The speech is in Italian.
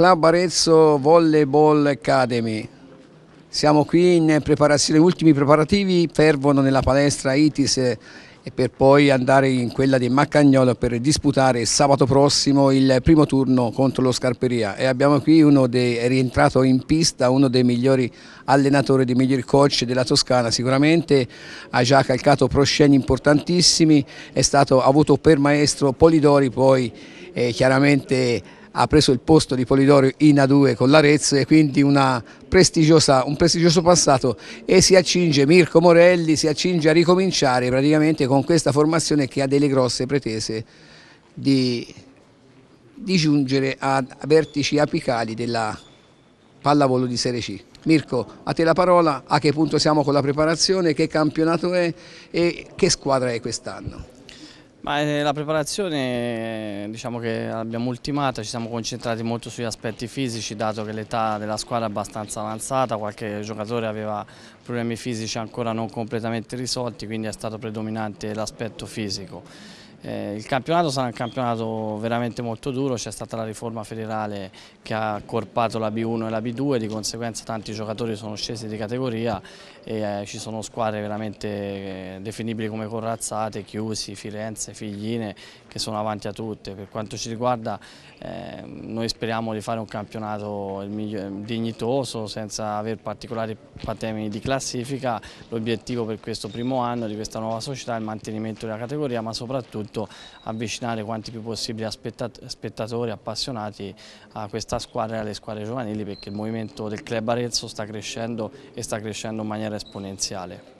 Club Arezzo Volleyball Academy. Siamo qui in preparazione, ultimi preparativi, fervono nella palestra ITIS per poi andare in quella di Maccagnolo per disputare sabato prossimo il primo turno contro lo Scarperia e abbiamo qui uno dei, è rientrato in pista, uno dei migliori allenatori, dei migliori coach della Toscana, sicuramente ha già calcato prosceni importantissimi, è stato, ha avuto per maestro Polidori poi eh, chiaramente ha preso il posto di Polidoro in A2 con l'Arezzo e quindi un prestigioso passato e si accinge Mirko Morelli, si accinge a ricominciare praticamente con questa formazione che ha delle grosse pretese di, di giungere a vertici apicali della pallavolo di Serie C. Mirko, a te la parola, a che punto siamo con la preparazione, che campionato è e che squadra è quest'anno? Ma eh, la preparazione diciamo che l'abbiamo ultimata, ci siamo concentrati molto sugli aspetti fisici dato che l'età della squadra è abbastanza avanzata, qualche giocatore aveva problemi fisici ancora non completamente risolti quindi è stato predominante l'aspetto fisico. Eh, il campionato sarà un campionato veramente molto duro, c'è stata la riforma federale che ha accorpato la B1 e la B2, di conseguenza tanti giocatori sono scesi di categoria e eh, ci sono squadre veramente eh, definibili come Corrazzate, Chiusi, Firenze, Figline che sono avanti a tutte. Per quanto ci riguarda ehm, noi speriamo di fare un campionato dignitoso senza aver particolari patemi di classifica, l'obiettivo per questo primo anno di questa nuova società è il mantenimento della categoria ma soprattutto soprattutto avvicinare quanti più possibili spettatori, appassionati a questa squadra e alle squadre giovanili perché il movimento del club Arezzo sta crescendo e sta crescendo in maniera esponenziale.